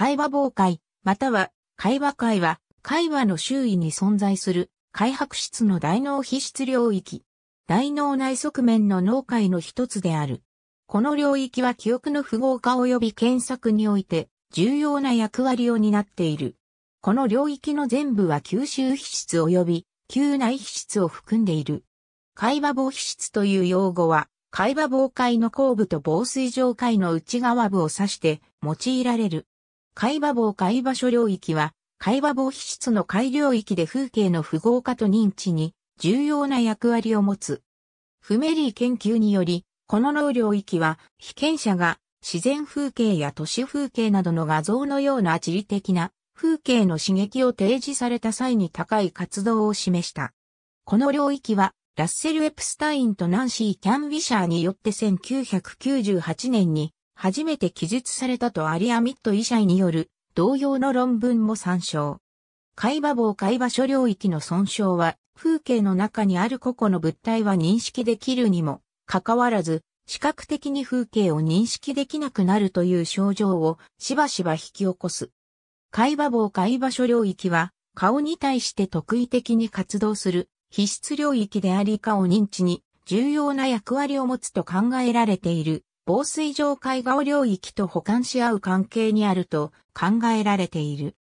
会話傍会、または会話会は、会話の周囲に存在する、開白質の大脳皮質領域。大脳内側面の脳界の一つである。この領域は記憶の符号化及び検索において重要な役割を担っている。この領域の全部は吸収皮質及び吸内皮質を含んでいる。海馬防皮質という用語は、海馬棒界の後部と防水状界の内側部を指して用いられる。海馬房海馬所領域は、海馬房皮質の海領域で風景の符号化と認知に重要な役割を持つ。フメリー研究により、この脳領域は、被験者が自然風景や都市風景などの画像のような地理的な風景の刺激を提示された際に高い活動を示した。この領域は、ラッセル・エプスタインとナンシー・キャンウィシャーによって1998年に初めて記述されたとアリアミット医者による同様の論文も参照。海馬棒海馬所領域の損傷は、風景の中にある個々の物体は認識できるにも、かかわらず、視覚的に風景を認識できなくなるという症状をしばしば引き起こす。海馬棒海馬所領域は、顔に対して特異的に活動する必須領域であり顔認知に重要な役割を持つと考えられている。防水上海岸領域と補完し合う関係にあると考えられている。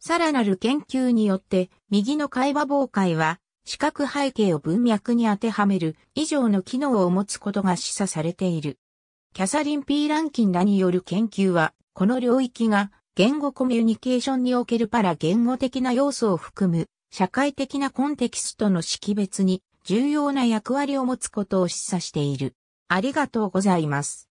さらなる研究によって、右の海馬防海は、視覚背景を文脈に当てはめる以上の機能を持つことが示唆されている。キャサリン・ピーランキンらによる研究は、この領域が言語コミュニケーションにおけるパラ言語的な要素を含む社会的なコンテキストの識別に重要な役割を持つことを示唆している。ありがとうございます。